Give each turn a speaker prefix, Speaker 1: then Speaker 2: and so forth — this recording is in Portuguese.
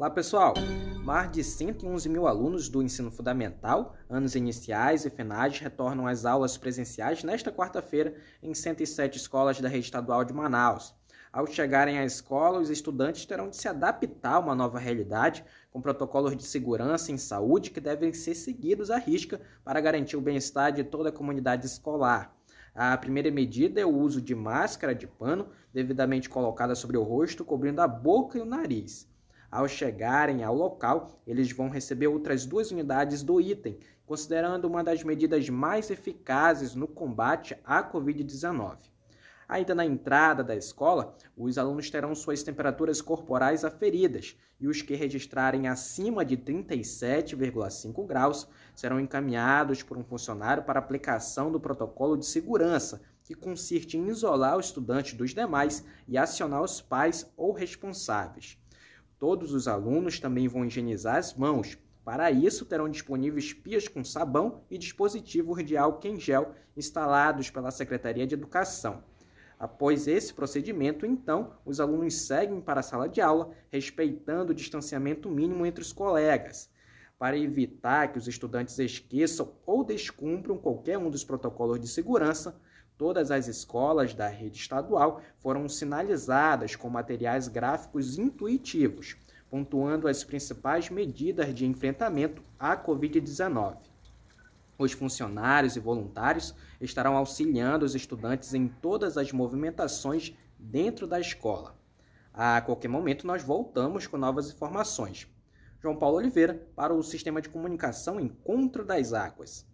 Speaker 1: Olá pessoal! Mais de 111 mil alunos do ensino fundamental, anos iniciais e finais retornam às aulas presenciais nesta quarta-feira em 107 escolas da rede estadual de Manaus. Ao chegarem à escola, os estudantes terão de se adaptar a uma nova realidade, com protocolos de segurança e saúde que devem ser seguidos à risca para garantir o bem-estar de toda a comunidade escolar. A primeira medida é o uso de máscara de pano, devidamente colocada sobre o rosto, cobrindo a boca e o nariz. Ao chegarem ao local, eles vão receber outras duas unidades do item, considerando uma das medidas mais eficazes no combate à Covid-19. Ainda na entrada da escola, os alunos terão suas temperaturas corporais aferidas e os que registrarem acima de 37,5 graus serão encaminhados por um funcionário para aplicação do protocolo de segurança, que consiste em isolar o estudante dos demais e acionar os pais ou responsáveis. Todos os alunos também vão higienizar as mãos. Para isso, terão disponíveis pias com sabão e dispositivos de álcool em gel instalados pela Secretaria de Educação. Após esse procedimento, então, os alunos seguem para a sala de aula, respeitando o distanciamento mínimo entre os colegas para evitar que os estudantes esqueçam ou descumpram qualquer um dos protocolos de segurança, todas as escolas da rede estadual foram sinalizadas com materiais gráficos intuitivos, pontuando as principais medidas de enfrentamento à Covid-19. Os funcionários e voluntários estarão auxiliando os estudantes em todas as movimentações dentro da escola. A qualquer momento, nós voltamos com novas informações. João Paulo Oliveira, para o Sistema de Comunicação Encontro das Águas.